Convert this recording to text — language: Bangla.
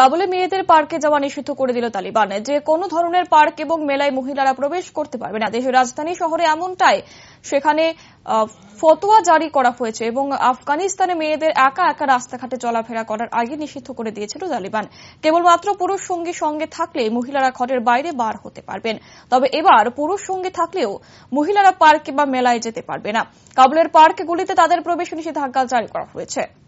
কাবুলে মেয়েদের পার্কে যাওয়া নিষিদ্ধ করে দিল তালিবান যে কোনো ধরনের পার্ক এবং মেলায় মহিলারা প্রবেশ করতে পারবে না দেশের রাজধানী শহরে এমনটাই সেখানে ফতোয়া জারি করা হয়েছে এবং আফগানিস্তানে মেয়েদের একা একা রাস্তাঘাটে চলাফেরা করার আগে নিষিদ্ধ করে দিয়েছিল তালিবান কেবলমাত্র পুরুষ সঙ্গী সঙ্গে থাকলে মহিলারা ঘরের বাইরে বার হতে পারবেন তবে এবার পুরুষ সঙ্গী থাকলেও মহিলারা পার্কে বা মেলায় যেতে পারবে না কাবুলের পার্কগুলিতে তাদের প্রবেশ নিষেধাজ্ঞা জারি করা হয়েছে